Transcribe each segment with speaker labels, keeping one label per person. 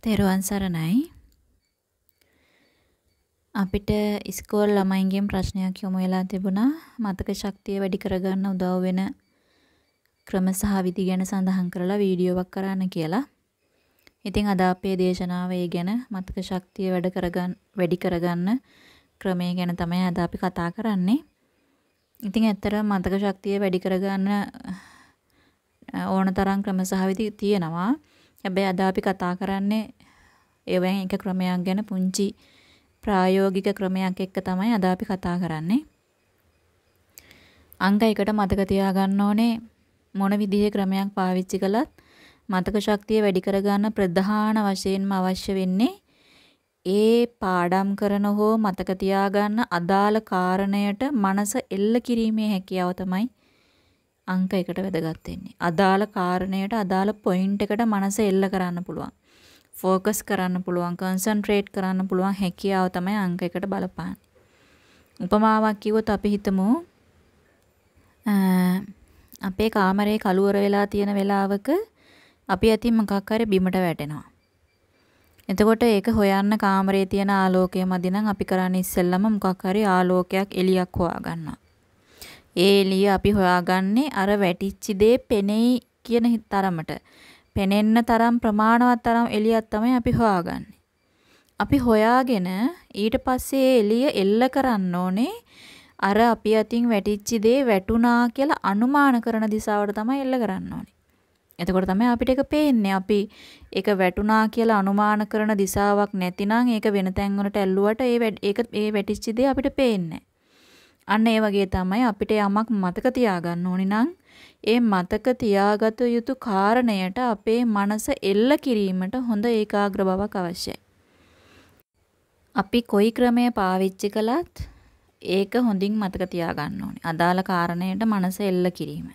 Speaker 1: තෙරුවන් සරණයි. අපිට ඉස්කෝල ළමයින්ගෙන් ප්‍රශ්නයක් යොමු වෙලා තිබුණා මතක ශක්තිය වැඩි කරගන්න උදව් වෙන ක්‍රම සහ විදි ගැන සඳහන් කරලා වීඩියෝවක් කරන්න කියලා. ඉතින් අද අපේ දේශනාව ඒ ගැන මතක ශක්තිය වැඩ කරගන්න වැඩි කරගන්න ක්‍රමය ගැන තමයි අද අපි කතා කරන්නේ. ඉතින් ඇත්තටම මතක ශක්තිය වැඩි කරගන්න ඕනතරම් ක්‍රම සහ තියෙනවා. හැබැයි අද අපි කතා කරන්නේ ඒවෙන් එක ක්‍රමයක් ගැන පුංචි ප්‍රායෝගික ක්‍රමයක් එක්ක තමයි අද අපි කතා කරන්නේ. අංක එකට මතක තියාගන්න ඕනේ මොන විදිහේ ක්‍රමයක් පාවිච්චි කළත් මතක ශක්තිය වැඩි කරගන්න ප්‍රධාන වශයෙන්ම අවශ්‍ය වෙන්නේ ඒ පාඩම් කරන හෝ මතක තියාගන්න අදාළ කාරණයට මනස එල්ල කිරීමේ හැකියාව තමයි අංක එකට වැදගත් වෙන්නේ. අදාළ කාරණයට අදාළ පොයින්ට් එකට මනස එල්ල කරන්න පුළුවන්. ફોકસ කරන්න පුළුවන්, කන්සන්ට්‍රේට් කරන්න පුළුවන් හැකියාව තමයි අංක එකට බලපාන්නේ. උපමාවක් කිව්වොත් අපි හිතමු අපේ කාමරේ කළුවර වෙලා තියෙන වෙලාවක අපි ඇති මොකක් හරි බිමට වැටෙනවා. එතකොට ඒක හොයන්න කාමරේ තියෙන ආලෝකය මදි නම් අපි කරන්නේ ඉස්සෙල්ලම මොකක් හරි ආලෝකයක් එළියක් හොයාගන්නවා. ඒ එළිය අපි හොයාගන්නේ අර වැටිච්ච දේ පෙනෙයි කියන තරමට. පෙනෙන්න තරම් ප්‍රමාණවත් තරම් එළියක් තමයි අපි හොයාගන්නේ. අපි හොයාගෙන ඊට පස්සේ එළිය එල්ල කරන්න ඕනේ අර අපි අතින් වැටිච්ච දේ වැටුණා කියලා අනුමාන කරන දිශාවට තමයි එල්ල කරන්න ඕනේ. එතකොට තමයි අපිට ඒක පේන්නේ. අපි ඒක වැටුණා කියලා අනුමාන කරන දිශාවක් නැතිනම් ඒක වෙන තැන් වලට ඇල්ලුවට ඒ ඒක ඒ වැටිච්ච දේ අපිට පේන්නේ අන්න ඒ වගේ තමයි අපිට යමක් මතක තියාගන්න ඕනි නම් ඒ මතක තියාගත යුතු කාරණයට අපේ මනස එල්ල කිරීමට හොඳ ඒකාග්‍ර බවක් අවශ්‍යයි. අපි කොයි ක්‍රමය පාවිච්චි කළත් ඒක හොඳින් මතක තියාගන්න ඕනේ. අදාළ කාරණයට මනස එල්ල කිරීම.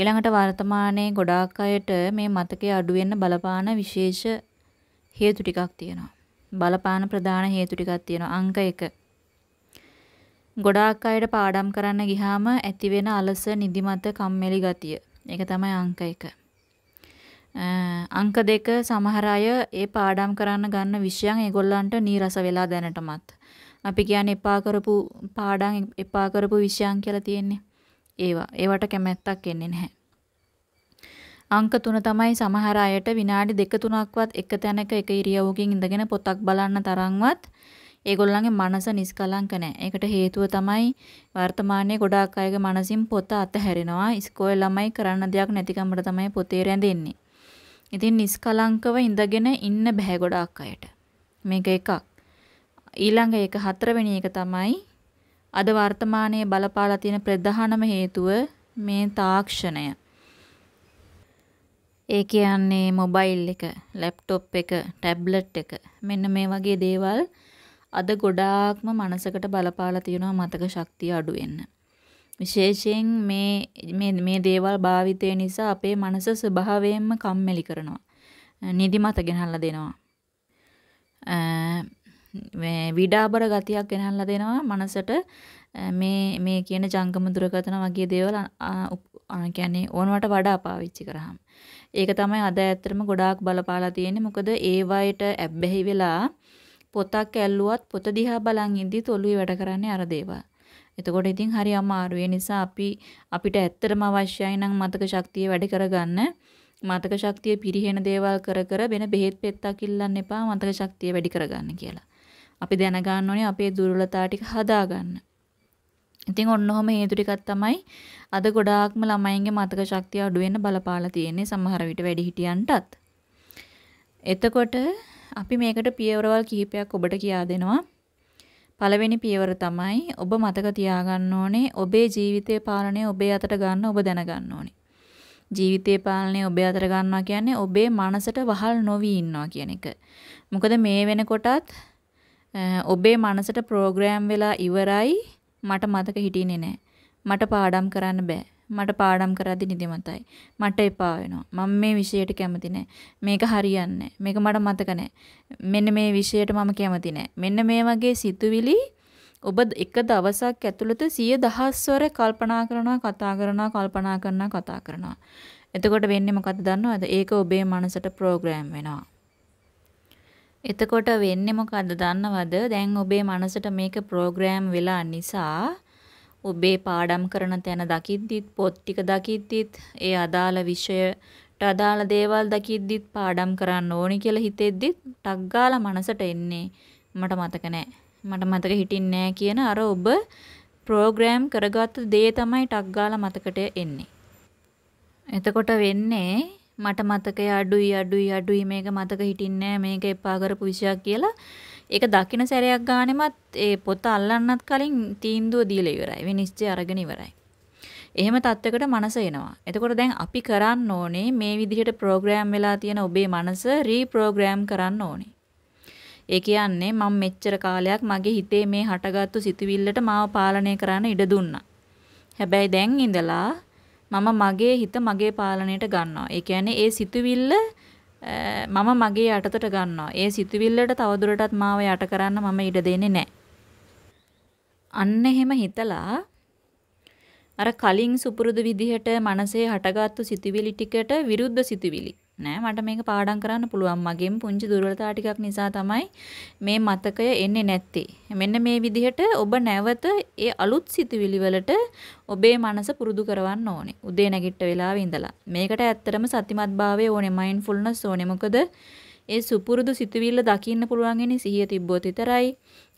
Speaker 1: ඊළඟට වර්තමානයේ ගොඩාක් අයට මේ මතකය අඩු වෙන්න බලපාන විශේෂ හේතු ටිකක් තියෙනවා. බලපාන ප්‍රධාන හේතු ටිකක් තියෙනවා. අංක 1. ගොඩාක් අයට පාඩම් කරන්න ගියාම ඇති වෙන අලස, නිදිමත, කම්මැලි ගතිය. ඒක තමයි අංක 1. අංක 2 සමහර අය ඒ පාඩම් කරන්න ගන්න විෂයන් ඒගොල්ලන්ට නීරස වෙලා දැනටමත්. අපි කියන්නේ එපා කරපු පාඩම් එපා කරපු විෂයන් කියලා තියෙන්නේ. ඒවා. ඒවට කැමැත්තක් එන්නේ නැහැ. අංක 3 තමයි සමහර අයට විනාඩි 2-3ක්වත් එක තැනක එක ඉරියව්වකින් ඉඳගෙන පොතක් බලන්න තරම්වත් ඒගොල්ලන්ගේ මනස නිස්කලංක නැහැ. ඒකට හේතුව තමයි වර්තමානයේ ගොඩාක් අයගේ මනසින් පොත අතහැරෙනවා. ඉස්කෝලේ ළමයි කරන්න දෙයක් නැතිකමට තමයි පොතේ රැඳෙන්නේ. ඉතින් නිස්කලංකව ඉඳගෙන ඉන්න බෑ ගොඩාක් අයට. මේක එකක්. ඊළඟ එක හතරවෙනි එක තමයි අද වර්තමානයේ බලපාලා තියෙන ප්‍රධානම හේතුව මේ තාක්ෂණය. ඒ කියන්නේ මොබයිල් එක, ලැප්ටොප් එක, ටැබ්ලට් එක මෙන්න මේ වගේ දේවල් අද ගොඩාක්ම මනසකට බලපාලා තියෙනවා මතක ශක්තිය අඩු වෙන්න. විශේෂයෙන් මේ මේ මේ දේවල් භාවිතය නිසා අපේ මනස ස්වභාවයෙන්ම කම්මැලි කරනවා. නිදිමත ගෙනල්ලා දෙනවා. මේ විඩාබර ගතියක් ගෙනහල්ලා දෙනවා මනසට මේ මේ කියන ජංගම දුරකථන වගේ දේවල් කියන්නේ ඕනවට වඩා පාවිච්චි කරාම. ඒක තමයි අද ඇත්තටම ගොඩාක් බලපාලා තියෙන්නේ. මොකද ඒ වයිට ඇබ්බැහි වෙලා පොතක් ඇල්ලුවත් පොත දිහා බලන් ඉඳි තොලුවේ වැඩ කරන්නේ අර දේවල්. එතකොට ඉතින් හරි අමාරු. ඒ නිසා අපි අපිට ඇත්තටම අවශ්‍යයි නම් මතක ශක්තිය වැඩි කරගන්න. මතක ශක්තිය පිරිහෙන දේවල් කර කර වෙන බෙහෙත් පෙත්තක් ඉල්ලන්න එපා. මතක ශක්තිය වැඩි කරගන්න කියලා. අපි දැනගන්න ඕනේ අපේ දුර්වලතා ටික හදාගන්න. ඉතින් ඔන්න ඔහම හේතු ටිකක් තමයි අද ගොඩාක්ම ළමයින්ගේ මතක ශක්තිය අඩු වෙන්න බලපාලා තියෙන්නේ සමහර විට වැඩිහිටියන්ටත්. එතකොට අපි මේකට පියවරවල් කිහිපයක් ඔබට කියා දෙනවා. පළවෙනි පියවර තමයි ඔබ මතක තියාගන්න ඕනේ ඔබේ ජීවිතය පාලනය ඔබේ අතට ගන්න ඔබ දැනගන්න ඕනේ. ජීවිතේ පාලනය ඔබේ අතර ගන්නවා කියන්නේ ඔබේ මනසට වහල් නොවි ඉන්නවා කියන එක. මොකද මේ වෙනකොටත් ඔබේ මනසට ප්‍රෝග්‍රෑම් වෙලා ඉවරයි මට මතක හිටින්නේ නැහැ. මට පාඩම් කරන්න බෑ. මට පාඩම් කරද්දි නිදිමතයි. මට එපා වෙනවා. මම මේ විෂයට කැමති නැහැ. මේක හරියන්නේ නැහැ. මේක මට මතක නැහැ. මෙන්න මේ විෂයට මම කැමති නැහැ. මෙන්න මේ වගේ සිතුවිලි ඔබ එක දවසක් ඇතුළත 10000 වර කල්පනා කරනවා, කතා කරනවා, කල්පනා කරනවා, කතා කරනවා. එතකොට වෙන්නේ මොකද්ද දන්නවද? ඒක ඔබේ මනසට ප්‍රෝග්‍රෑම් වෙනවා. එතකොට වෙන්නේ මොකද්ද දන්නවද? දැන් ඔබේ මනසට මේක ප්‍රෝග්‍රෑම් වෙලා නිසා ඔබේ පාඩම් කරන තැන දකිද්දිත් පොත් ටික දකිද්දිත් ඒ අදාළ විෂයට අදාළ දේවල් දකිද්දිත් පාඩම් කරන්න ඕනි කියලා හිතෙද්දිත් ටක් ගාලා මනසට එන්නේ මට මතක නෑ. මට මතක හිටින්නේ නෑ කියන අර ඔබ ප්‍රෝග්‍රෑම් කරගත්ත දේ තමයි ටක් ගාලා මතකට එන්නේ. එතකොට වෙන්නේ මට මතකය අඩුයි අඩුයි අඩුයි මේක මතක හිටින්නේ මේක එපා කරපු විෂයක් කියලා ඒක දකින්න සැරයක් ගානෙමත් ඒ පොත අල්ලන්නත් කලින් තීන්දුව දීලා ඉවරයි විනිශ්චය අරගෙන ඉවරයි එහෙම තත්වයකට මනස එනවා එතකොට දැන් අපි කරන්න ඕනේ මේ විදිහට ප්‍රෝග්‍රෑම් වෙලා තියෙන ඔබේ මනස රීප්‍රෝග්‍රෑම් කරන්න ඕනේ ඒ කියන්නේ මම මෙච්චර කාලයක් මගේ හිතේ මේ හටගත්තු සිතුවිල්ලට මාව පාලනය කරන්න ඉඩ දුන්නා හැබැයි දැන් ඉඳලා මම මගේ හිත මගේ පාලනයට ගන්නවා. ඒ කියන්නේ ඒ සිතුවිල්ල මම මගේ යටතට ගන්නවා. ඒ සිතුවිල්ලට තවදුරටත් මාව යට කරන්න මම ඉඩ දෙන්නේ නැහැ. අන්න එහෙම හිතලා අර කලින් සුපුරුදු විදිහට මනසේ හටගත්තු සිතුවිලි ටිකට විරුද්ධ සිතුවිලි නෑ මට මේක පාඩම් කරන්න පුළුවන් මගෙන් පුංචි දුර්වලතා ටිකක් නිසා තමයි මේ මතකය එන්නේ නැත්තේ. මෙන්න මේ විදිහට ඔබ නැවත ඒ අලුත් සිතුවිලි වලට ඔබේ මනස පුරුදු කරවන්න ඕනේ. උදේ නැගිට වෙලාවේ ඉඳලා. මේකට ඇත්තටම සතිමත්භාවය ඕනේ, මයින්ඩ්ෆුල්නස් ඕනේ. මොකද ඒ සුපුරුදු සිතුවිල්ල දකින්න පුළුවන් වෙන්නේ සිහිය තිබ්බොත් විතරයි.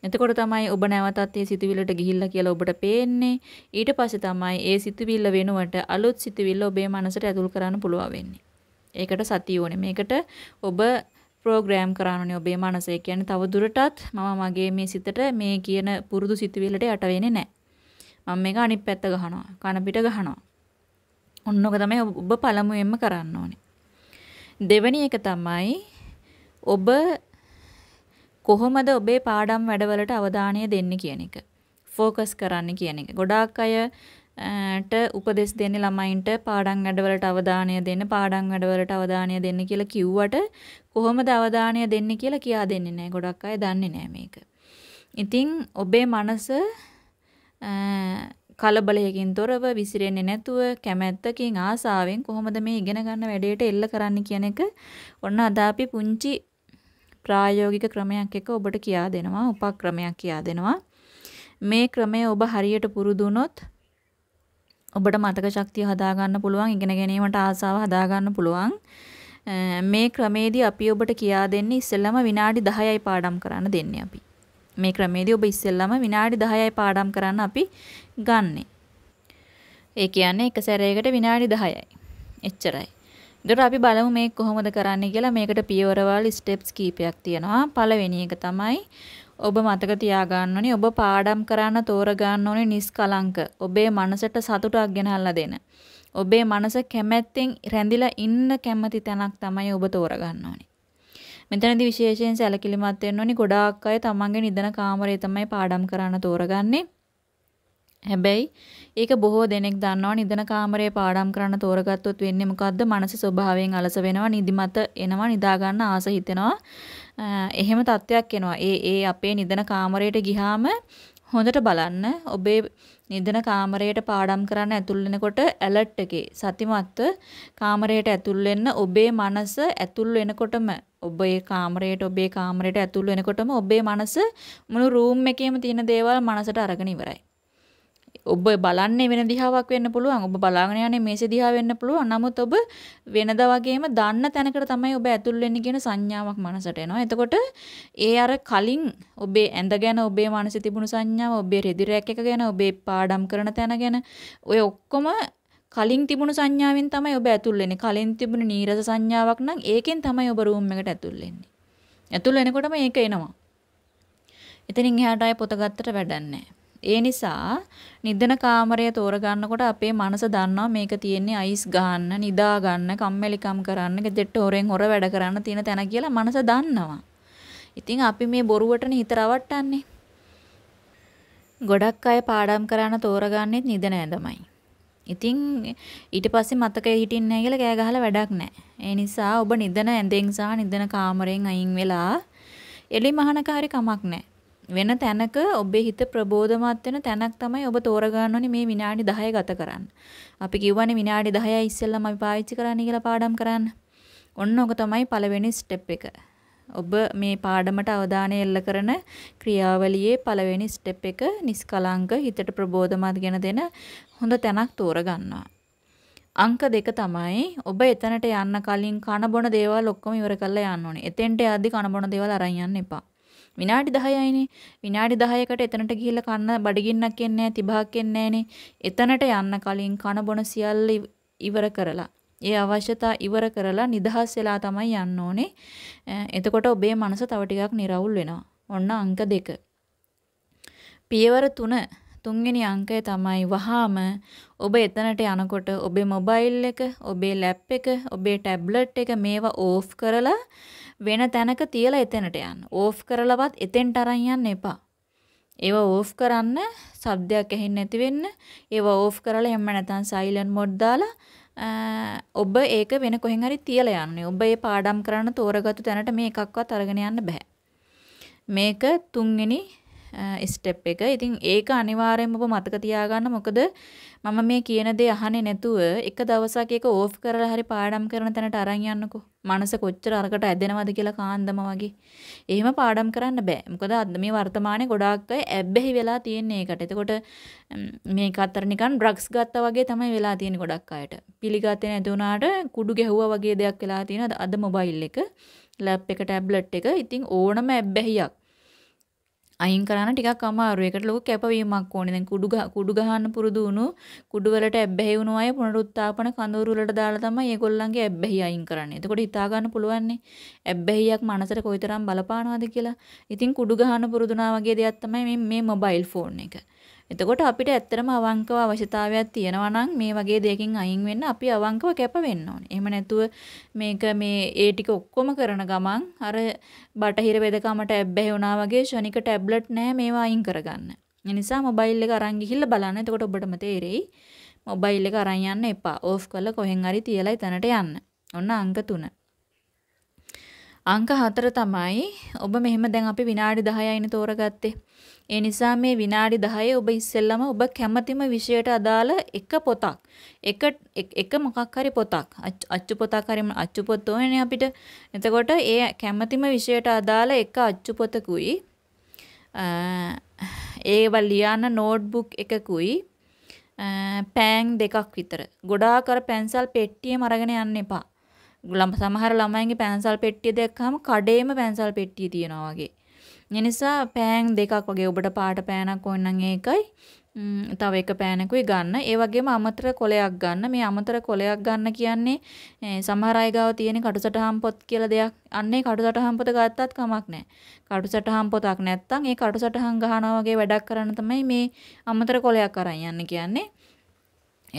Speaker 1: එතකොට තමයි ඔබ නැවතත් ඒ සිතුවිල්ලට ගිහිල්ලා කියලා ඔබට පේන්නේ. ඊට පස්සේ තමයි ඒ සිතුවිල්ල වෙනුවට අලුත් සිතුවිල්ල ඔබේ මනසට ඇතුල් කරන්න පුළුවන් වෙන්නේ. ඒකට සතිය ඕනේ. මේකට ඔබ ප්‍රෝග්‍රෑම් කරන්නේ ඔබේ මනස. ඒ කියන්නේ තව දුරටත් මම මගේ මේ සිතට මේ කියන පුරුදු සිතුවිල්ලට යට වෙන්නේ නැහැ. මම මේක අනිත් පැත්ත ගහනවා. කන පිට ගහනවා. ඔන්නෝක තමයි ඔබ පළමුවෙන්ම කරන්න ඕනේ. දෙවෙනි එක තමයි ඔබ කොහොමද ඔබේ පාඩම් වැඩවලට අවධානය දෙන්නේ කියන එක. ෆෝකස් කරන්න කියන එක. ගොඩාක් අය ට උපදෙස් දෙන්නේ ළමයින්ට පාඩම් වැඩවලට අවධානය දෙන්න පාඩම් වැඩවලට අවධානය දෙන්න කියලා කිව්වට කොහොමද අවධානය දෙන්නේ කියලා කියා දෙන්නේ නැහැ ගොඩක් අය දන්නේ නැහැ මේක. ඉතින් ඔබේ මනස කලබලයකින් තොරව විසිරෙන්නේ නැතුව කැමැත්තකින් ආසාවෙන් කොහොමද මේ ඉගෙන ගන්න වැඩේට එල්ල කරන්න කියන එක ඔන්න අද අපි පුංචි ප්‍රායෝගික ක්‍රමයක් එක ඔබට කියා දෙනවා උපක්‍රමයක් කියා දෙනවා මේ ක්‍රමය ඔබ හරියට පුරුදු වුණොත් ඔබට මතක ශක්තිය හදාගන්න පුළුවන්, ඉගෙන ගැනීමට ආසාව හදාගන්න පුළුවන්. මේ ක්‍රමේදී අපි ඔබට කියා දෙන්නේ ඉස්සෙල්ලම විනාඩි 10යි පාඩම් කරන්න දෙන්නේ අපි. මේ ක්‍රමේදී ඔබ ඉස්සෙල්ලම විනාඩි 10යි පාඩම් කරන්න අපි ගන්නෙ. ඒ කියන්නේ එක සැරයකට විනාඩි 10යි. එච්චරයි. ඊට අපි බලමු මේ කොහොමද කරන්නේ කියලා මේකට පියවරවල් ස්ටෙප්ස් කීපයක් තියෙනවා. පළවෙනි එක තමයි ඔබ මතක තියාගන්න ඕනේ ඔබ පාඩම් කරන්න තෝරගන්න ඕනේ නිස්කලංක. ඔබේ මනසට සතුටක් ගෙනහල්ලා දෙන. ඔබේ මනස කැමැත්තෙන් රැඳිලා ඉන්න කැමති තැනක් තමයි ඔබ තෝරගන්න ඕනේ. මෙතනදී විශේෂයෙන් සැලකිලිමත් වෙන්න ඕනේ ගොඩාක් අය තමන්ගේ නිදන කාමරේ තමයි පාඩම් කරන්න තෝරගන්නේ. හැබැයි ඒක බොහෝ දෙනෙක් දන්නවා නිදන කාමරේ පාඩම් කරන්න තෝරගත්තොත් වෙන්නේ මොකද්ද? මනස ස්වභාවයෙන් අලස වෙනවා, නිදිමත එනවා, නිදා ගන්න ආස හිතෙනවා. එහෙම තත්වයක් එනවා. ඒ ඒ අපේ නිදන කාමරයට ගිහාම හොඳට බලන්න ඔබේ නිදන කාමරයට පාඩම් කරන්න ඇතුල් වෙනකොට ඇලර්ට් එකේ සතිමත්ව කාමරයට ඇතුල් වෙන්න ඔබේ මනස ඇතුල් වෙනකොටම ඔබේ කාමරයට ඔබේ කාමරයට ඇතුල් වෙනකොටම ඔබේ මනස මුළු රූම් එකේම තියෙන දේවල් මනසට අරගෙන ඉවරයි. ඔබ බලන්නේ වෙන දිහාවක් වෙන්න පුළුවන්. ඔබ බලාගෙන යන්නේ මේසේ දිහා වෙන්න පුළුවන්. නමුත් ඔබ වෙනද වගේම දන්න තැනකට තමයි ඔබ ඇතුල් වෙන්නේ කියන සංඥාවක් මනසට එනවා. එතකොට ඒ අර කලින් ඔබේ ඇඳ ගැන ඔබේ මනසේ තිබුණු සංඥාව, ඔබේ රෙදි රැක් එක ගැන, ඔබේ පාඩම් කරන තැන ගැන ඔය ඔක්කොම කලින් තිබුණු සංඥාවෙන් තමයි ඔබ ඇතුල් වෙන්නේ. කලින් තිබුණු නීරස සංඥාවක් නම් ඒකෙන් තමයි ඔබ රූම් එකට ඇතුල් වෙන්නේ. ඇතුල් වෙනකොටම ඒක එනවා. එතනින් එහාට ආය පොත ගත්තට වැඩක් නැහැ. ඒ නිසා නිදන කාමරය තෝරගන්නකොට අපේ මනස දන්නවා මේක තියෙන්නේ අයිස් ගන්න, නිදා ගන්න, කම්මැලිකම් කරන්න, ගෙදෙට්ට හොරෙන් හොර වැඩ කරන්න තියෙන තැන කියලා මනස දන්නවා. ඉතින් අපි මේ බොරුවටනේ හිත රවට්ටන්නේ. ගොඩක් අය පාඩම් කරන්න තෝරගන්නෙත් නිදන ඇඳමයි. ඉතින් ඊට පස්සේ මතකයේ හිටින්නේ නැහැ කියලා කෑ ගහලා වැඩක් නැහැ. ඒ නිසා ඔබ නිදන ඇඳෙන් සහ නිදන කාමරෙන් අයින් වෙලා එලි මහනකාරී කමක් නැහැ. වෙන තැනක ඔබේ හිත ප්‍රබෝධමත් වෙන තැනක් තමයි ඔබ තෝරගන්න ඕනේ මේ විනාඩි 10 ගත කරන්න. අපි කියවනේ විනාඩි 10යි ඉස්සෙල්ලාම අපි පාවිච්චි කරන්න කියලා පාඩම් කරන්න. ඔන්න ඔක තමයි පළවෙනි ස්ටෙප් එක. ඔබ මේ පාඩමට අවධානය යොල්ල කරන ක්‍රියාවලියේ පළවෙනි ස්ටෙප් එක නිස්කලංක හිතට ප්‍රබෝධමත් ගෙන දෙන හොඳ තැනක් තෝරගන්නවා. අංක දෙක තමයි ඔබ එතනට යන්න කලින් කන බොන දේවල් ඔක්කොම ඉවර කරලා යන්න ඕනේ. එතෙන්ට යද්දි කන බොන දේවල් අරන් යන්න එපා. විනාඩි 10යිනේ. විනාඩි 10කට එතනට ගිහිල්ලා කන්න බඩගින්නක් එන්නේ නැහැ, තිබහක් එන්නේ නැහනේ. එතනට යන්න කලින් කන බොන සියල්ල ඉවර කරලා ඒ අවශ්‍යතා ඉවර කරලා නිදහස් වෙලා තමයි යන්න ඕනේ. එතකොට ඔබේ මනස තව ටිකක් निराවුල් වෙනවා. ඔන්න අංක දෙක. පියවර තුන තුන්වෙනි අංකය තමයි වහාම ඔබ එතනට යනකොට ඔබේ මොබයිල් එක, ඔබේ ලැප් එක, ඔබේ ටැබ්ලට් එක මේවා ඕෆ් කරලා වෙන තැනක තියලා එතනට යන්න. ඕෆ් කරලවත් එතෙන්ට අරන් යන්න එපා. ඒව ඕෆ් කරන්න ශබ්දයක් ඇහෙන්නේ නැති වෙන්න. ඒව ඕෆ් කරලා එහෙම නැත්නම් සයිලන්ට් මෝඩ් දාලා ඔබ ඒක වෙන කොහෙන් හරි තියලා යන්නේ. ඔබ ඒ පාඩම් කරන්න තෝරගත්තු තැනට මේ එකක්වත් අරගෙන යන්න බෑ. මේක තුන්වෙනි ස්ටෙප් එක. ඉතින් ඒක අනිවාර්යයෙන්ම ඔබ මතක තියාගන්න. මොකද මම මේ කියන දේ අහන්නේ නැතුව එක දවසක් ඒක ඕෆ් කරලා හරි පාඩම් කරන තැනට අරන් යන්නකෝ. මනස කොච්චර අරකට ඇදෙනවද කියලා කාන්දම වගේ. එහෙම පාඩම් කරන්න බෑ. මොකද අද මේ වර්තමානයේ ගොඩාක් අය ඇබ්බැහි වෙලා තියෙන්නේ ඒකට. එතකොට මේක අතර නිකන් ඩ්‍රග්ස් ගත්තා වගේ තමයි වෙලා තියෙන්නේ ගොඩක් අයට. පිළිගත්තේ නැති වුණාට කුඩු ගැහුවා වගේ දෙයක් වෙලා තියෙනවා අද මොබයිල් එක, ලැප් එක, ටැබ්ලට් එක. ඉතින් ඕනම ඇබ්බැහියක්. අයින් කරන්න ටිකක් අමාරුයි. ඒකට ලොකු කැපවීමක් ඕනේ. දැන් කුඩු කුඩු ගහන්න පුරුදු වුණු කුඩු වලට ඇබ්බැහි වුණු අය පුනරුත්ථාපන කඳවුරු වලට දාලා තමයි ඒගොල්ලන්ගේ ඇබ්බැහි අයින් කරන්නේ. එතකොට හිතා ගන්න පුළුවන්නේ ඇබ්බැහියක් මනසට කොයිතරම් බලපානවද කියලා. ඉතින් කුඩු ගහන්න පුරුදුනා වගේ දෙයක් තමයි මේ මේ මොබයිල් ෆෝන් එක. එතකොට අපිට ඇත්තටම අවංකව අවශ්‍යතාවයක් තියෙනවා නම් මේ වගේ දෙයකින් අයින් වෙන්න අපි අවංකව කැප වෙන්න ඕනේ. එහෙම නැතුව මේක මේ ඒ ටික ඔක්කොම කරන ගමන් අර බටහිර වෙදකමට ඇබ්බැහි වුණා වගේ ෂණික ටැබ්ලට් නැහැ මේවා අයින් කරගන්න. ඒ නිසා මොබයිල් එක අරන් ගිහිල්ලා බලන්න. එතකොට ඔබටම තේරෙයි. මොබයිල් එක අරන් යන්න එපා. ඕෆ් කරලා කොහෙන් හරි තියලා එතනට යන්න. ඔන්න අංක 3. අංක 4 තමයි ඔබ මෙහෙම දැන් අපි විනාඩි 10යිනේ තෝරගත්තේ. ඒ නිසා මේ විනාඩි 10 ඔබ ඉස්සෙල්ලම ඔබ කැමතිම විෂයට අදාළ එක පොතක් එක එක මොකක් හරි පොතක් අච්චු පොතක් හරි අච්චු පොත ඕනේ අපිට එතකොට ඒ කැමතිම විෂයට අදාළ එක අච්චු පොතකුයි ඒව ලියන්න නෝට්බුක් එකකුයි පෑන් දෙකක් විතර ගොඩාක් අර පැන්සල් පෙට්ටියම අරගෙන යන්න එපා සමහර ළමයින්ගේ පැන්සල් පෙට්ටිය දැක්කම කඩේම පැන්සල් පෙට්ටිය තියෙනවා වගේ ඒ නිසා පෑන් දෙකක් වගේ ඔබට පාට පෑනක් ඕන නම් ඒකයි තව එක පෑනකුයි ගන්න. ඒ වගේම අමතර කොලයක් ගන්න. මේ අමතර කොලයක් ගන්න කියන්නේ සමහර අය ගාව තියෙන කටුසටහම් පොත් කියලා දෙයක්. අන්නේ කටුසටහම් පොත ගත්තත් කමක් නැහැ. කටුසටහම් පොතක් නැත්තම් ඒ කටුසටහම් ගහනවා වගේ වැඩක් කරන්න තමයි මේ අමතර කොලයක් අරන් යන්න කියන්නේ.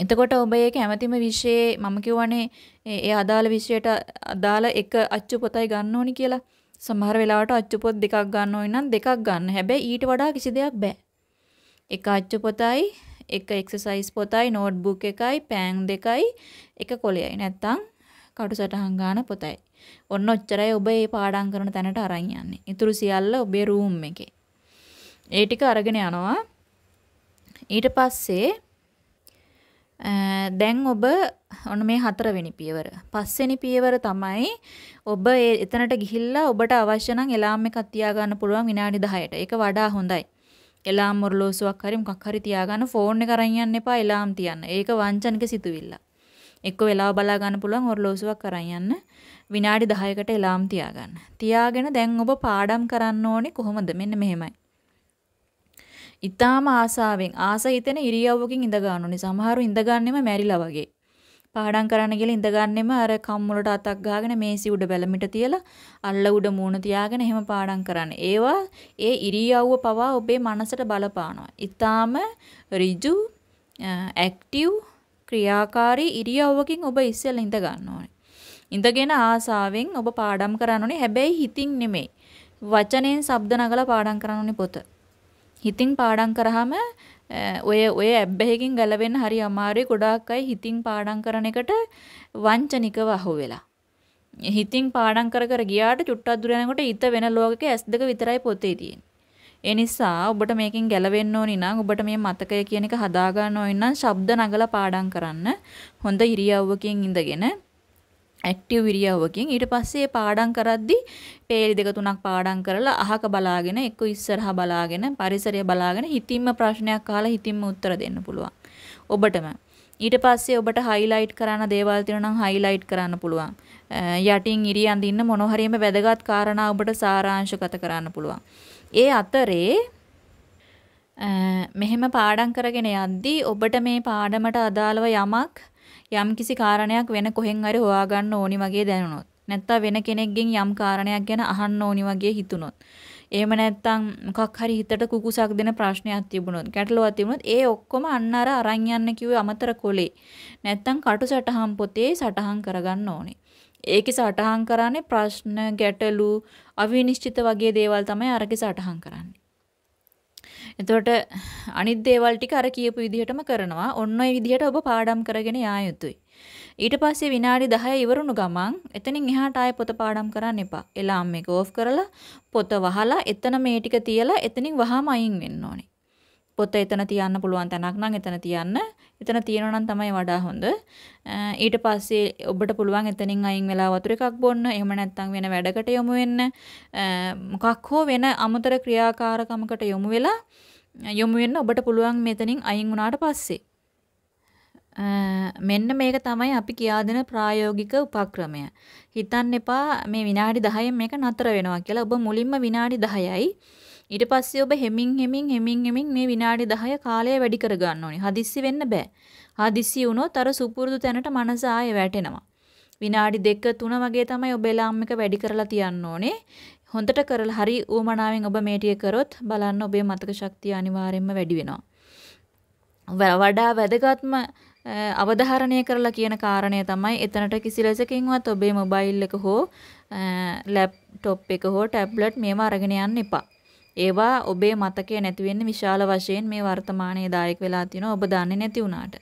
Speaker 1: එතකොට ඔබ ඒ කැමැතිම විෂයේ මම කියවනේ ඒ අදාළ විෂයට අදාළ එක අච්චු පොතයි ගන්න ඕනි කියලා. සමහර වෙලාවට අච්චු පොත් දෙකක් ගන්න ඕන නම් දෙකක් ගන්න. හැබැයි ඊට වඩා කිසි දෙයක් බෑ. එක අච්චු පොතයි, එක එක්සර්සයිස් පොතයි, නෝට්බුක් එකයි, පෑන් දෙකයි, එක කොලයයි. නැත්තම් කටු සටහන් ගන්න පොතයි. ඔන්න ඔච්චරයි ඔබ මේ පාඩම් කරන තැනට අරන් යන්නේ. ඊතුරු සියල්ල ඔබේ රූම් එකේ. ඒ ටික අරගෙන යනවා. ඊට පස්සේ දැන් ඔබ ඔන්න මේ හතරවෙනි පියවර. පස්වෙනි පියවර තමයි ඔබ එතනට ගිහිල්ලා ඔබට අවශ්‍ය නම් එලාම් එකක් තියාගන්න පුළුවන් විනාඩි 10ට. ඒක වඩා හොඳයි. එලාම් මොරලෝසුවක් හරි මොකක් හරි තියාගන්න ෆෝන් එක අරන් යන්න එපා එලාම් තියන්න. ඒක වංචනික සිතුවිල්ල. එක්ක වෙලාව බලා ගන්න පුළුවන් ඔරලෝසුවක් අරන් යන්න. විනාඩි 10කට එලාම් තියාගන්න. තියාගෙන දැන් ඔබ පාඩම් කරන්න ඕනේ කොහොමද? මෙන්න මෙහෙමයි. ඊටාම ආසාවෙන් ආස හිතෙන ඉරියව්වකින් ඉඳ ගන්නුනේ. සමහරු ඉඳ ගන්නෙම මැරිලා වගේ. පාඩම් කරන්න කියලා ඉඳ ගන්නෙම අර කම් වලට අතක් ගහගෙන මේසි උඩ බැලමිට තියලා අල්ල උඩ මූණ තියාගෙන එහෙම පාඩම් කරන්න. ඒවා ඒ ඉරියව්ව පවා ඔබේ මනසට බලපානවා. ඊටාම ඍජු ඇක්ටිව් ක්‍රියාකාරී ඉරියව්වකින් ඔබ ඉස්සෙල්ලා ඉඳ ගන්න ඕනේ. ඉඳගෙන ආසාවෙන් ඔබ පාඩම් කරන්න ඕනේ. හැබැයි හිතින් නෙමෙයි. වචනෙන් ශබ්ද නගලා පාඩම් කරන්න ඕනේ පොත. හිතින් පාඩම් කරාම ඔය ඔය ඇබ්බැහිකින් ගැලවෙන්න හරි අමාරුයි ගොඩාක් අය හිතින් පාඩම් කරන එකට වංචනිකව අහුවෙලා. හිතින් පාඩම් කර කර ගියාට චුට්ටක් දුර යනකොට හිත වෙන ලෝකෙක ඇස් දෙක විතරයි පොතේ තියෙන්නේ. ඒ නිසා ඔබට මේකෙන් ගැලවෙන්න ඕනි නම් ඔබට මේ මතකය කියන එක හදා ගන්න ඕනි නම් ශබ්ද නගලා පාඩම් කරන්න. හොඳ ඉරියව්වකින් ඉඳගෙන ඇක්ටිව් ඉරියව්වකින් ඊට පස්සේ පාඩම් කරද්දී පේලි දෙක තුනක් පාඩම් කරලා අහක බලාගෙන එක්ක ඉස්සරහා බලාගෙන පරිසරය බලාගෙන හිතින්ම ප්‍රශ්නයක් අහලා හිතින්ම උත්තර දෙන්න පුළුවන්. ඔබටම ඊට පස්සේ ඔබට හයිලයිට් කරන්න දේවල් තියෙනවා නම් හයිලයිට් කරන්න පුළුවන්. යටින් ඉරි අඳින්න මොන හරියම වැදගත් කාරණා ඔබට සාරාංශගත කරන්න පුළුවන්. ඒ අතරේ මෙහෙම පාඩම් කරගෙන යද්දී ඔබට මේ පාඩමට අදාළව යමක් යම්කිසි කාරණයක් වෙන කොහෙන් හරි හොයාගන්න ඕනි වගේ දැනුනොත් නැත්තම් වෙන කෙනෙක්ගෙන් යම් කාරණයක් ගැන අහන්න ඕනි වගේ හිතුනොත් එහෙම නැත්තම් මොකක් හරි හිතට කුකුසක් දෙන ප්‍රශ්නයක් තිබුණොත් ගැටලුවක් තිබුණොත් ඒ ඔක්කොම අන්න අර අරන් යන්න කිව්වේ අමතර කොලේ නැත්තම් කටු සටහන් පොතේ සටහන් කරගන්න ඕනේ ඒකේ සටහන් කරන්නේ ප්‍රශ්න ගැටලු අවිනිශ්චිත වගේ දේවල් තමයි අරකේ සටහන් කරන්නේ එතකොට අනිත් දේවල් ටික අර කියපු විදිහටම කරනවා. ඔන්න ඔය විදිහට ඔබ පාඩම් කරගෙන යා යුතුයි. ඊට පස්සේ විනාඩි 10 ඉවරුණු ගමන් එතනින් එහාට ආයෙ පොත පාඩම් කරන්න එපා. එලාම් එක ඕෆ් කරලා පොත වහලා එතන මේ ටික තියලා එතනින් වහාම අයින් වෙන්න ඕනේ. පොත එතන තියන්න පුළුවන් තැනක් නම් එතන තියන්න. එතන තියෙනවා තමයි වඩා හොඳ. ඊට පස්සේ ඔබට පුළුවන් එතනින් අයින් වෙලා වතුර එකක් බොන්න. එහෙම නැත්නම් වෙන වැඩකට යොමු වෙන්න. මොකක් හෝ වෙන අමතර ක්‍රියාකාරකමකට යොමු වෙලා යොමු වෙන්න ඔබට පුළුවන් මෙතනින් අයින් වුණාට පස්සේ. මෙන්න මේක තමයි අපි කියා දෙන ප්‍රායෝගික උපක්‍රමය. හිතන්න එපා මේ විනාඩි 10න් මේක නතර වෙනවා කියලා. ඔබ මුලින්ම විනාඩි 10යි ඊට පස්සේ ඔබ හෙමින් හෙමින් හෙමින් හෙමින් මේ විනාඩි 10 කාලය වැඩි කර ගන්න ඕනේ. හදිස්සි වෙන්න බෑ. හදිස්සි වුණොත් අර සුපුරුදු තැනට මනස ආයෙ වැටෙනවා. විනාඩි 2 3 වගේ තමයි ඔබ එලාම් එක වැඩි කරලා තියන්න ඕනේ. හොඳට කරලා හරි ඌමනාවෙන් ඔබ මේ ටික කරොත් බලන්න ඔබේ මතක ශක්තිය අනිවාර්යයෙන්ම වැඩි වෙනවා. වඩා වැදගත්ම අවධාරණය කරලා කියන කාරණය තමයි එතනට කිසි ලෙසකින්වත් ඔබේ මොබයිල් එක හෝ ලැප්ටොප් එක හෝ ටැබ්ලට් මේවා අරගෙන යන්න එපා. ඒවා ඔබේ මතකයේ නැති වෙන්න විශාල වශයෙන් මේ වර්තමානයේ දායක වෙලා තියෙනවා ඔබ දන්නේ නැති වුණාට.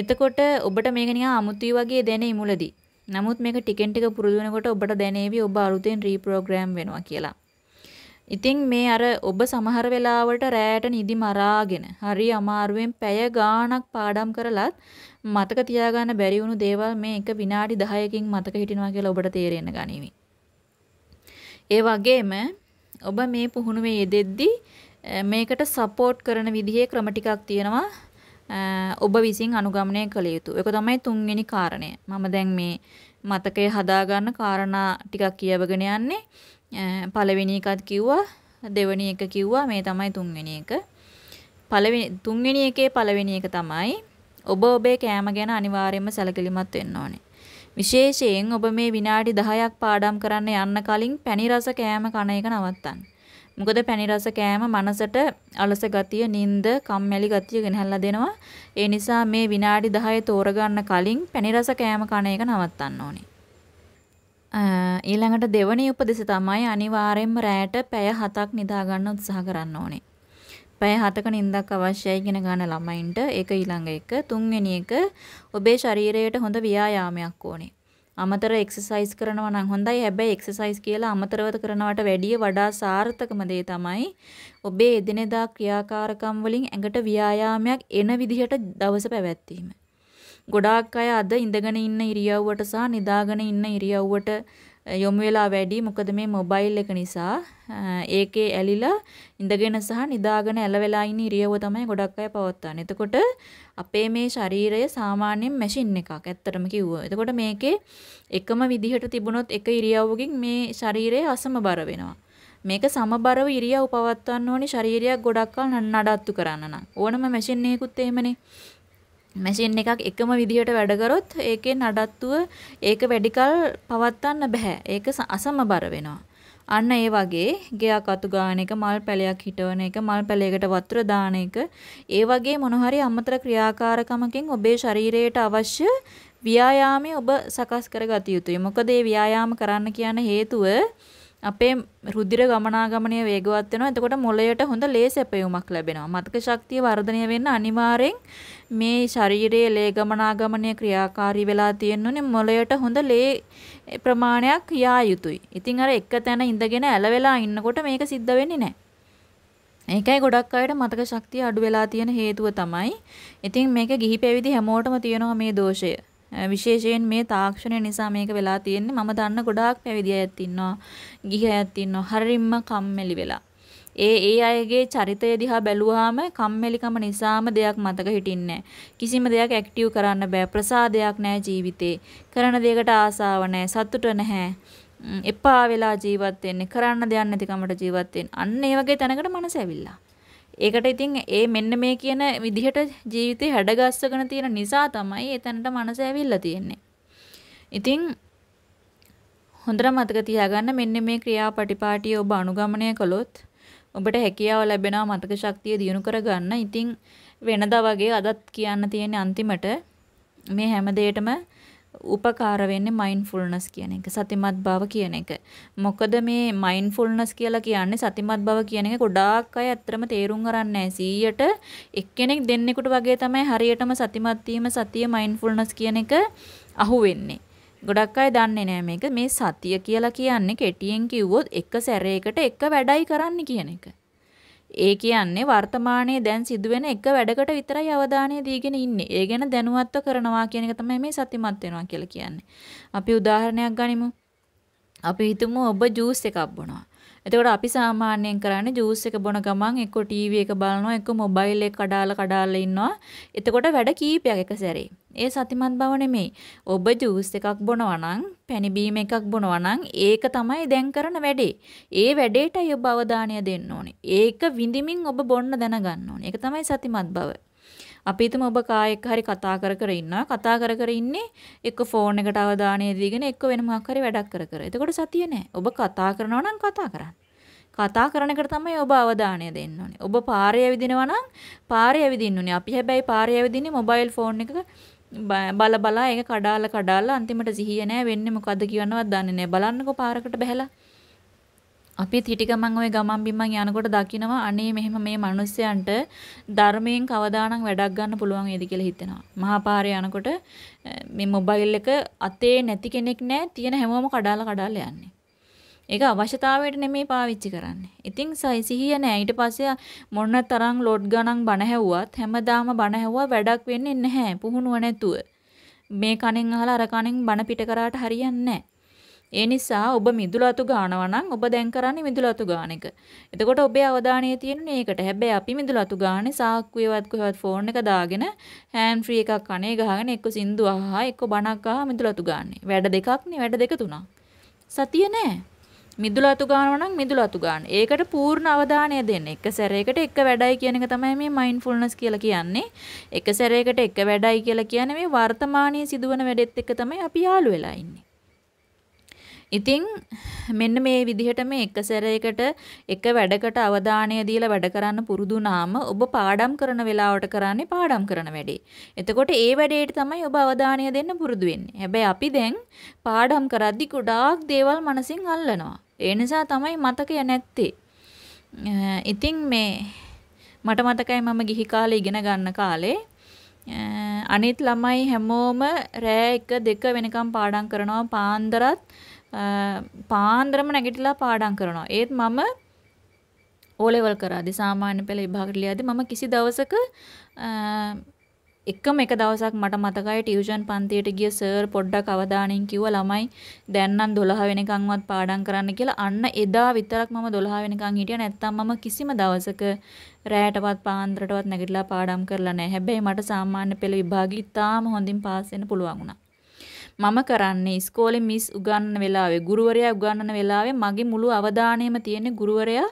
Speaker 1: එතකොට ඔබට මේක නිකන් අමුතුයි වගේ දැනේ මුලදී. නමුත් මේක ටිකෙන් ටික පුරුදු වෙනකොට ඔබට දැනේවි ඔබ අලුතෙන් රීප්‍රෝග්‍රෑම් වෙනවා කියලා. ඉතින් මේ අර ඔබ සමහර වෙලාවට රැයට නිදි මරාගෙන හරි අමාරුවෙන් පැය ගාණක් පාඩම් කරලත් මතක තියාගන්න බැරි වුණු දේවල් මේ එක විනාඩි 10කින් මතක හිටිනවා කියලා ඔබට තේරෙන්න ගනිමි. ඒ වගේම ඔබ මේ පුහුණුවේ යෙදෙද්දී මේකට සපෝට් කරන විදිහේ ක්‍රම ටිකක් තියෙනවා ඔබ විසින් අනුගමනය කළ යුතු. ඒක තමයි තුන්වෙනි කාරණය. මම දැන් මේ මතකයේ හදාගන්න කාරණා ටිකක් කියවගෙන යන්නේ. පළවෙනි එකත් කිව්වා, දෙවෙනි එක කිව්වා, මේ තමයි තුන්වෙනි එක. පළවෙනි තුන්වෙනි එකේ පළවෙනි එක තමයි ඔබ ඔබේ කෑම ගැන අනිවාර්යයෙන්ම සැලකිලිමත් වෙන්න ඕනේ. විශේෂයෙන් ඔබ මේ විනාඩි 10ක් පාඩම් කරන්න යන්න කලින් පැණි රස කෑම කන එක නවත්තන්න. මොකද පැණි රස කෑම මනසට අලස ගතිය, නිින්ද, කම්මැලි ගතිය ගෙනහැල්ලා දෙනවා. ඒ නිසා මේ විනාඩි 10 තෝරගන්න කලින් පැණි රස කෑම කන එක නවත්තන්න ඕනේ. ඊළඟට දෙවැනි උපදෙස තමයි අනිවාර්යෙන්ම රැයට පැය 7ක් නිදා ගන්න උත්සාහ කරන්න ඕනේ. පැය 7ක නිින්දක් අවශ්‍යයි කියන ගන්න ළමයින්ට ඒක ඊළඟ එක තුන්වෙනි එක ඔබේ ශරීරයට හොඳ ව්‍යායාමයක් ඕනේ. අමතර එක්සර්සයිස් කරනවා නම් හොඳයි. හැබැයි එක්සර්සයිස් කියලා අමතරව කරනවට වැඩිය වඩා සාර්ථකම දේ තමයි ඔබේ එදිනෙදා ක්‍රියාකාරකම් වලින් ඇඟට ව්‍යායාමයක් එන විදිහට දවස පැවැත්වීම. ගොඩාක් අය අද ඉඳගෙන ඉන්න ඉරියව්වට සහ නිදාගෙන ඉන්න ඉරියව්වට යොමු වෙලා වැඩි මොකද මේ මොබයිල් එක නිසා ඒකේ ඇලිලා ඉඳගෙන සහ නිදාගෙන ඇලවෙලා ඉන්න ඉරියව තමයි ගොඩක් අය පවත්වන්නේ. එතකොට අපේ මේ ශරීරය සාමාන්‍යයෙන් මැෂින් එකක් ඇත්තටම කිව්වොත්. එතකොට මේකේ එකම විදිහට තිබුණොත් එක ඉරියව්වකින් මේ ශරීරය අසමබර වෙනවා. මේක සමබරව ඉරියව් පවත්වන්න ඕනේ ශරීරයක් ගොඩක් කල නඩත්තු කරන්න නම් ඕනම මැෂින් එකකුත් එහෙමනේ මැෂින් එකක් එකම විදිහට වැඩකරොත් ඒකේ නඩත්තුව ඒක වැඩිකල් පවත්වන්න බැහැ. ඒක අසමබර වෙනවා. අන්න ඒ වගේ ගෙයක් අතු ගාන එක, මල් පැලයක් හිටවන එක, මල් පැලයකට වතුර දාන එක, ඒ වගේ මොන හරි අමතර ක්‍රියාකාරකමකින් ඔබේ ශරීරයට අවශ්‍ය ව්‍යායාමයේ ඔබ සකස් කරගatiya යුතුයි. මොකද මේ ව්‍යායාම කරන්න කියන හේතුව අපේ රුධිර ගමනාගමනය වේගවත් වෙනවා. එතකොට මොළයට හොඳ ලේ සැපයුමක් ලැබෙනවා. මතක ශක්තිය වර්ධනය වෙන්න අනිවාර්යෙන් මේ ශරීරයේ ලේ ගමනාගමනය ක්‍රියාකාරී වෙලා තියෙනුනේ මොළයට හොඳ ලේ ප්‍රමාණයක් යා යුතුයි. ඉතින් අර එක තැන ඉඳගෙන ඇලවෙලා ඉන්නකොට මේක සිද්ධ වෙන්නේ නැහැ. ඒකයි ගොඩක් අයට මතක ශක්තිය අඩු වෙලා තියෙන හේතුව තමයි. ඉතින් මේක ගිහි පැවිදි හැමෝටම තියෙනවා මේ දෝෂය. විශේෂයෙන් මේ තාක්ෂණය නිසා මේක වෙලා තියෙන්නේ මම දන්න ගොඩාක් පැවිදි අයත් ඉන්නවා ගිහි අයත් ඉන්නවා හරිම්ම කම්මැලි වෙලා ඒ ඒ අයගේ චරිතය දිහා බැලුවාම කම්මැලිකම නිසාම දෙයක් මතක හිටින්නේ කිසිම දෙයක් ඇක්ටිව් කරන්න බෑ ප්‍රසාදයක් නෑ ජීවිතේ කරන දෙයකට ආසාව නෑ සතුට නැහැ එපා වෙලා ජීවත් වෙන්නේ කරන්න දෙයක් නැතිකමට ජීවත් වෙන්නේ අන්න ඒ වගේ තැනකට මනස ඇවිල්ලා ඒකට ඉතින් ඒ මෙන්න මේ කියන විදිහට ජීවිතේ හැඩගස්සගෙන තියෙන නිසා තමයි එතනට මනස ඇවිල්ලා තියෙන්නේ. ඉතින් හොඳට මතක තියාගන්න මෙන්න මේ ක්‍රියාපටිපාටිය ඔබ අනුගමනය කළොත් ඔබට හැකියාව ලැබෙනවා මතක ශක්තිය දියුණු කරගන්න. ඉතින් වෙනදා වගේ අදත් කියන්න තියෙන අන්තිමට මේ හැම දෙයකටම උපකාර වෙන්නේ මයින්ඩ්ෆුල්නස් කියන එක සතිමත් බව කියන එක. මොකද මේ මයින්ඩ්ෆුල්නස් කියලා කියන්නේ සතිමත් බව කියන එක ගොඩාක් අය ඇත්තටම තේරුම් ගන්න නැහැ 100ට එක්කෙනෙක් දෙන්නෙකුට වගේ තමයි හරියටම සතිමත් වීම සතිය මයින්ඩ්ෆුල්නස් කියන එක අහු වෙන්නේ. ගොඩක් අය දන්නේ නැහැ මේක. මේ සතිය කියලා කියන්නේ කෙටියෙන් කිව්වොත් එක සැරේකට එක වැඩයි කරන්න කියන එක. ඒ කියන්නේ වර්තමානයේ දැන් සිදුවෙන එක වැඩකට විතරයි අවධානය දීගෙන ඉන්නේ. ඒ ගැන දැනුවත්ව කරනවා කියන එක තමයි මේ සතිමත් වෙනවා කියලා කියන්නේ. අපි උදාහරණයක් ගනිමු. අපි හිතමු ඔබ ජූස් එකක් බොනවා. එතකොට අපි සාමාන්‍යයෙන් කරන්නේ ජූස් එක බොන ගමන් එක්ක ටීවී එක බලනවා එක්ක මොබයිල් එක කඩාලා කඩාලා ඉන්නවා. එතකොට වැඩ කීපයක් එක සැරේ. ඒ සතිමත් බව නෙමෙයි. ඔබ ජූස් එකක් බොනවා නම්, පැණි බීම එකක් බොනවා නම් ඒක තමයි දැන් කරන වැඩේ. ඒ වැඩේටයි ඔබ අවධානය දෙන්න ඕනේ. ඒක විඳිමින් ඔබ බොන්න දැනගන්න ඕනේ. ඒක තමයි සතිමත් බව. අපි හිතමු ඔබ කා එක්ක හරි කතා කර කර ඉන්නවා. කතා කර කර ඉන්නේ එක්ක ෆෝන් එකට අවධානය දීගෙන එක්ක වෙන මොකක් හරි වැඩක් කර කර. එතකොට සතිය නැහැ. ඔබ කතා කරනවා නම් කතා කරන්න. කතා කරන එකට තමයි ඔබ අවධානය දෙන්න ඕනේ. ඔබ පාරේ ඇවිදිනවා නම් පාරේ ඇවිදින්න ඕනේ. අපි හැබැයි පාරේ ඇවිදින්නේ මොබයිල් ෆෝන් එක බල බලා ඒක කඩාලා කඩාලා අන්තිමට සිහිය නැහැ වෙන්නේ මොකද්ද කියනවත් දන්නේ නැහැ. බලන්නකෝ පාරකට බහැලා අපිත් හිටිකමන් ওই ගමන් බිමන් යනකොට දකිනවා අනේ මෙහෙම මේ මිනිස්සයන්ට ධර්මයෙන් කවදානම් වැඩක් ගන්න පුළුවන් වේද කියලා හිතෙනවා. මහපාරේ යනකොට මේ මොබයිල් එක අතේ නැති කෙනෙක් නැහැ තියෙන හැමෝම කඩාලා කඩාලා යන්නේ. ඒක අවශ්‍යතාවයට නෙමෙයි පාවිච්චි කරන්නේ. ඉතින් සිහිය නැහැ. ඊට පස්සේ මොන තරම් ලෝඩ් ගණන් බණ හැව්වත් හැමදාම බණ හැව්වා වැඩක් වෙන්නේ නැහැ. පුහුණුව නැතුව. මේ කණෙන් අහලා අර කණෙන් බණ පිට කරාට හරියන්නේ නැහැ. ඒ නිසා ඔබ මිදුල අතු ගානවා නම් ඔබ දැන් කරන්නේ මිදුල අතු ගාන එක. එතකොට ඔබේ අවධානය තියෙන්නේ ඒකට. හැබැයි අපි මිදුල අතු ගානේ සාක්කුවේවත් කොහෙවත් ෆෝන් එක දාගෙන හෑන්ඩ් ෆ්‍රී එකක් අනේ ගහගෙන එක්ක සින්දු අහහා එක්ක බණක් අහා මිදුල අතු ගාන්නේ. වැඩ දෙකක් නේ වැඩ දෙක තුනක්. සතිය නෑ. මිදුල අතු ගන්නවා නම් මිදුල අතු ගන්න. ඒකට පූර්ණ අවධානය දෙන්න. එක සැරයකට එක වැඩයි කියන එක තමයි මේ මයින්ඩ්ෆුල්නස් කියලා කියන්නේ. එක සැරයකට එක වැඩයි කියලා කියන්නේ මේ වර්තමානයේ සිදුවන වැඩෙත් එක තමයි අපි යාළු වෙලා ඉන්නේ. ඉතින් මෙන්න මේ විදිහට මේ එක සැරයකට එක වැඩකට අවධානය දීලා වැඩ කරන්න පුරුදු වුණාම ඔබ පාඩම් කරන වෙලාවට කරන්නේ පාඩම් කරන වැඩේ. එතකොට ඒ වැඩේට තමයි ඔබ අවධානය දෙන්න පුරුදු වෙන්නේ. හැබැයි අපි දැන් පාඩම් කරද්දි ගොඩාක් දේවල් මනසින් අල්ලනවා. ඒ නිසා තමයි මතකය නැත්තේ. ඉතින් මේ මට මතකයි මම ගිහි කාලේ ඉගෙන ගන්න කාලේ අනිත් ළමයි හැමෝම රෑ 1 2 වෙනකම් පාඩම් කරනවා පාන්දරත් පාන්දරම නැගිටලා පාඩම් කරනවා. ඒත් මම ඕ ලෙවල් කරාදී සාමාන්‍ය පෙළ විභාගෙට ලියද්දී මම කිසි දවසක එකම එක දවසක් මට මතකයි ටියුෂන් පන්තියට ගිය සර් පොඩ්ඩක් අවධානයෙන් කිව්වා ළමයි දැන් නම් 12 වෙනකන්වත් පාඩම් කරන්න කියලා. අන්න එදා විතරක් මම 12 වෙනකන් හිටියා. නැත්තම් මම කිසිම දවසක රැයටවත් පාන්දරටවත් නැගිටලා පාඩම් කරලා නැහැ. හැබැයි මට සාමාන්‍ය පෙළ විභාගෙ ඉතාම හොඳින් පාස් වෙන්න පුළුවන් වුණා. මම කරන්නේ ඉස්කෝලේ මිස් උගන්වන වෙලාවේ ගුරුවරයා උගන්වන වෙලාවේ මගේ මුළු අවධානයම තියෙන්නේ ගුරුවරයා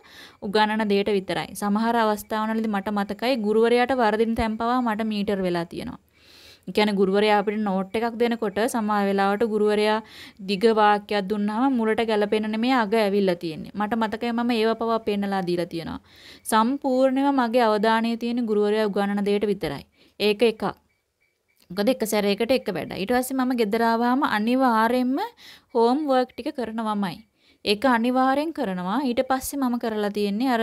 Speaker 1: උගන්වන දෙයට විතරයි. සමහර අවස්ථාවවලදී මට මතකයි ගුරුවරයාට වරදින තැන් පවා මට මීටර් වෙලා තියෙනවා. කියන්නේ ගුරුවරයා අපිට නෝට් එකක් දෙනකොට සමහර වෙලාවට ගුරුවරයා දිග වාක්‍යයක් දුන්නාම මුලට ගැලපෙන නෙමෙයි අග ඇවිල්ලා තියෙන්නේ. මට මතකයි මම ඒව පවා පෙන්නලා දීලා තියෙනවා. සම්පූර්ණයෙන්ම මගේ අවධානය තියෙන ගුරුවරයා උගන්වන දෙයට විතරයි. ඒක එකක්. මොකද එක සැරේකට එක වැඩ. ඊට පස්සේ මම ගෙදර ආවම අනිවාර්යෙන්ම හෝම් වර්ක් ටික කරනවමයි. ඒක අනිවාර්යෙන් කරනවා. ඊට පස්සේ මම කරලා තියෙන්නේ අර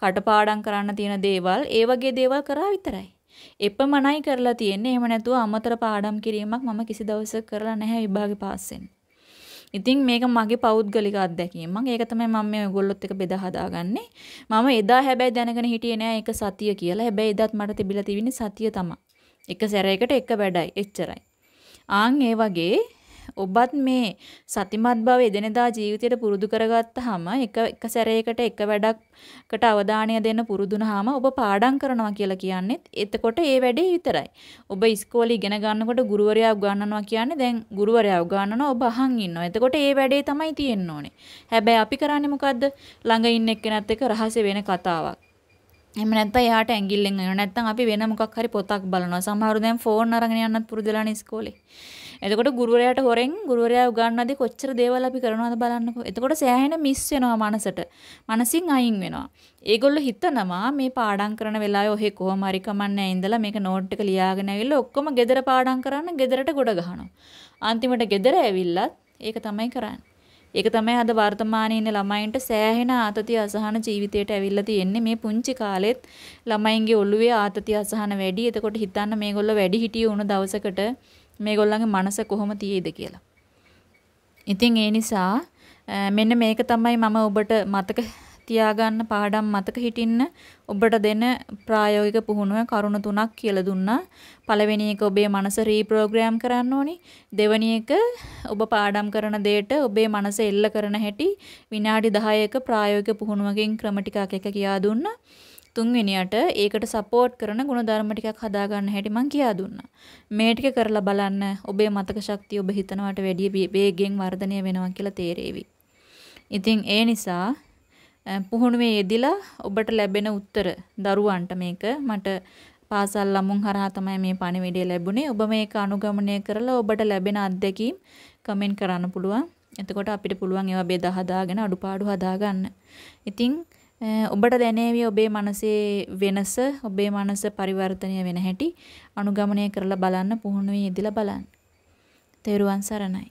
Speaker 1: කටපාඩම් කරන්න තියෙන දේවල්, ඒ වගේ දේවල් කරා විතරයි. එපමණයි කරලා තියෙන්නේ. එහෙම නැතුව අමතර පාඩම් කිරීමක් මම කිසි දවසක කරලා නැහැ විභාගේ පාස් ඉතින් මේක මගේ පෞද්ගලික අත්දැකීමක්. ඒක තමයි මම මේ ඔයගොල්ලොත් එක්ක බෙදා හදාගන්නේ. මම එදා හැබැයි දැනගෙන හිටියේ නෑ ඒක සතිය කියලා. හැබැයි එදාත් මට තිබිලා තිබෙන්නේ සතිය තමයි. එක සැරයකට එක වැඩයි එච්චරයි. ආන් ඒ වගේ ඔබත් මේ සතිමත් බව එදිනෙදා ජීවිතයට පුරුදු කරගත්තාම එක එක සැරයකට එක වැඩකට අවධානය දෙන්න පුරුදුනහම ඔබ පාඩම් කරනවා කියලා කියන්නේ එතකොට ඒ වැඩේ විතරයි. ඔබ ඉස්කෝලේ ඉගෙන ගන්නකොට ගුරුවරයා උගන්වනවා කියන්නේ දැන් ගුරුවරයා උගන්වනවා ඔබ අහන් ඉන්නවා. එතකොට ඒ වැඩේ තමයි තියෙන්න ඕනේ. හැබැයි අපි කරන්නේ මොකද්ද? ළඟ ඉන්න එක්කෙනත් එක්ක රහස වෙන කතාවක්. එහෙම නැත්නම් එයාට ඇඟිල්ලෙන් එනවා. නැත්නම් අපි වෙන මොකක් හරි පොතක් බලනවා. සමහරව දැන් ෆෝන් අරගෙන යන්නත් පුරුදුලානේ ඉස්කෝලේ. එතකොට ගුරුවරයාට හොරෙන් ගුරුවරයා උගන්වද්දී කොච්චර දේවල් අපි කරනවද බලන්නකෝ. එතකොට සෑහෙන මිස් වෙනවා මනසට. මනසින් අයින් වෙනවා. ඒගොල්ලෝ හිතනවා මේ පාඩම් කරන වෙලාවේ ඔහෙ කොහොම හරි කමන්නේ ඉඳලා මේක නෝට් එක ලියාගෙන ඇවිල්ලා ඔක්කොම ගෙදර පාඩම් කරන්න ගෙදරට ගොඩ ගහනවා. අන්තිමට ගෙදර ඇවිල්ලත් ඒක තමයි කරන්නේ. ඒක තමයි අද වර්තමානයේ ඉන්න ළමයින්ට සෑහෙන ආතතිය අසහන ජීවිතයට ඇවිල්ලා තියෙන්නේ මේ පුංචි කාලෙත් ළමයින්ගේ ඔළුවේ ආතතිය අසහන වැඩි. එතකොට හිතන්න මේගොල්ලෝ වැඩි හිටිය වුණ දවසකට මේගොල්ලන්ගේ මනස කොහොම තියේද කියලා. ඉතින් ඒ නිසා මෙන්න මේක තමයි මම ඔබට මතක තියාගන්න පාඩම් මතක හිටින්න ඔබට දෙන ප්‍රායෝගික පුහුණුව කරුණු තුනක් කියලා දුන්නා. පළවෙනි එක ඔබේ මනස රීප්‍රෝග්‍රෑම් කරන්න ඕනි. දෙවෙනි එක ඔබ පාඩම් කරන දෙයට ඔබේ මනස එල්ල කරන හැටි විනාඩි 10ක ප්‍රායෝගික පුහුණුවකින් ක්‍රම ටිකක් එක කියා දුන්නා. තුන්වෙනියට ඒකට සපෝට් කරන ಗುಣධර්ම ටිකක් හදාගන්න හැටි මං කියා දුන්නා. මේ ටික කරලා බලන්න ඔබේ මතක ශක්තිය ඔබ හිතනවට වැඩිය වේගෙන් වර්ධනය වෙනවා කියලා තේරෙවි. ඉතින් ඒ නිසා පුහුණුවේ යෙදিলা ඔබට ලැබෙන උත්තර දරුවන්ට මේක මට පාසල් ළමුන් හරහා තමයි මේ පණිවිඩය ලැබුණේ. ඔබ මේක අනුගමනය කරලා ඔබට ලැබෙන අත්දැකීම් කමෙන්ට් කරන්න පුළුවන්. එතකොට අපිට පුළුවන් ඒවා බෙදා හදාගෙන අඩුපාඩු හදාගන්න. ඉතින් ඔබට දැනේවි ඔබේ මනසේ වෙනස, ඔබේ මනස පරිවර්තනය වෙන හැටි අනුගමනය කරලා බලන්න පුහුණුවේ යෙදিলা බලන්න. තෙරුවන් සරණයි.